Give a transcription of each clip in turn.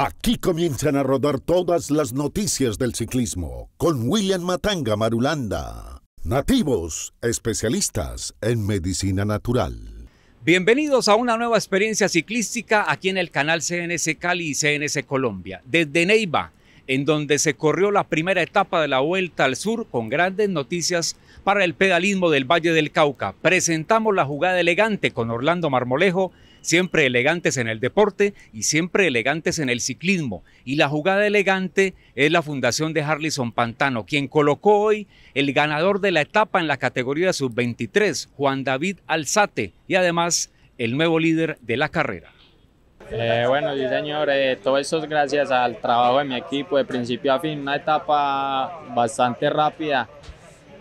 Aquí comienzan a rodar todas las noticias del ciclismo con William Matanga Marulanda. Nativos, especialistas en medicina natural. Bienvenidos a una nueva experiencia ciclística aquí en el canal CNS Cali y CNS Colombia. Desde Neiva, en donde se corrió la primera etapa de la Vuelta al Sur con grandes noticias para el pedalismo del Valle del Cauca. Presentamos la jugada elegante con Orlando Marmolejo, siempre elegantes en el deporte y siempre elegantes en el ciclismo. Y la jugada elegante es la fundación de Harlison Pantano, quien colocó hoy el ganador de la etapa en la categoría sub-23, Juan David Alzate, y además el nuevo líder de la carrera. Eh, bueno, sí señor, eh, todo eso es gracias al trabajo de mi equipo de principio a fin, una etapa bastante rápida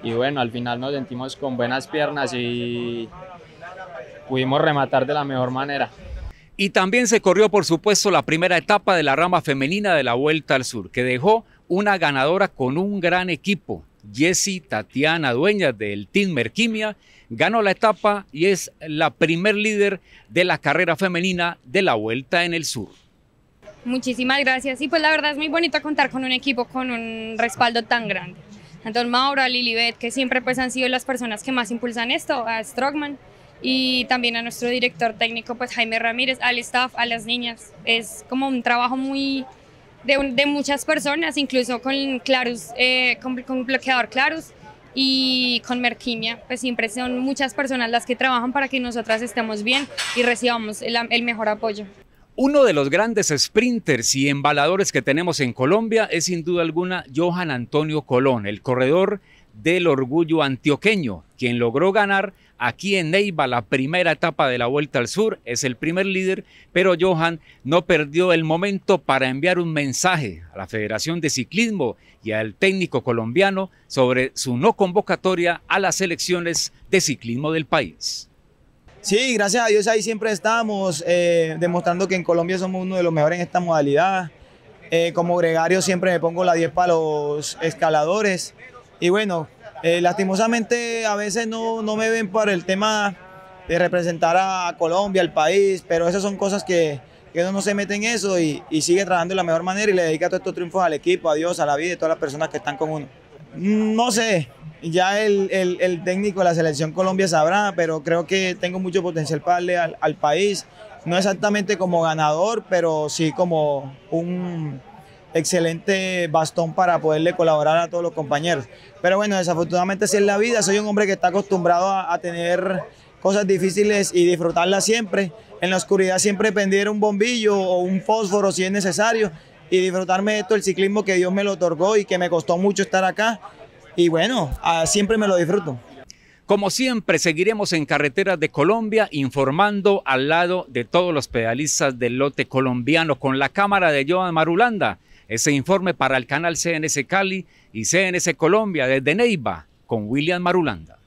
y bueno, al final nos sentimos con buenas piernas y pudimos rematar de la mejor manera. Y también se corrió, por supuesto, la primera etapa de la rama femenina de la Vuelta al Sur, que dejó una ganadora con un gran equipo, Jessy Tatiana dueña del Team Merquimia ganó la etapa y es la primer líder de la carrera femenina de la Vuelta en el Sur. Muchísimas gracias. Y pues la verdad es muy bonito contar con un equipo con un respaldo tan grande. Tanto Mauro, Lilibet, que siempre pues han sido las personas que más impulsan esto, a Strogman y también a nuestro director técnico pues Jaime Ramírez, al staff, a las niñas. Es como un trabajo muy de, muchas personas, incluso con, Clarus, eh, con, bloqueador Clarus y con Merquimia, pues siempre son muchas personas las que trabajan para que nosotras estemos bien y recibamos el, el mejor apoyo. Uno de los grandes sprinters y embaladores que tenemos en Colombia es sin duda alguna Johan Antonio Colón, el corredor del orgullo antioqueño, quien logró ganar aquí en Neiva la primera etapa de la Vuelta al Sur, es el primer líder, pero Johan no perdió el momento para enviar un mensaje a la Federación de Ciclismo y al técnico colombiano sobre su no convocatoria a las elecciones de ciclismo del país. Sí, gracias a Dios ahí siempre estamos, eh, demostrando que en Colombia somos uno de los mejores en esta modalidad. Eh, como gregario siempre me pongo la 10 para los escaladores y bueno, eh, lastimosamente a veces no, me ven por el tema de representar a Colombia, al país, pero esas son cosas que, uno no se mete en eso y, sigue trabajando de la mejor manera y le dedica todos estos triunfos al equipo, a Dios, a la vida y a todas las personas que están con uno. Mm, no sé, ya el, técnico de la selección Colombia sabrá, pero creo que tengo mucho potencial para darle al país, no exactamente como ganador, pero sí como un, excelente bastón para poderle colaborar a todos los compañeros. Pero bueno, desafortunadamente así es la vida, soy un hombre que está acostumbrado a, tener cosas difíciles y disfrutarlas siempre. En la oscuridad siempre pendiera un bombillo o un fósforo si es necesario y disfrutarme de esto, el ciclismo que Dios me lo otorgó y que me costó mucho estar acá. Y bueno, siempre me lo disfruto. Como siempre, seguiremos en Carreteras de Colombia informando al lado de todos los pedalistas del lote colombiano con la cámara de Joan Marulanda. Ese informe para el canal CNS Cali y CNS Colombia desde Neiva con William Marulanda.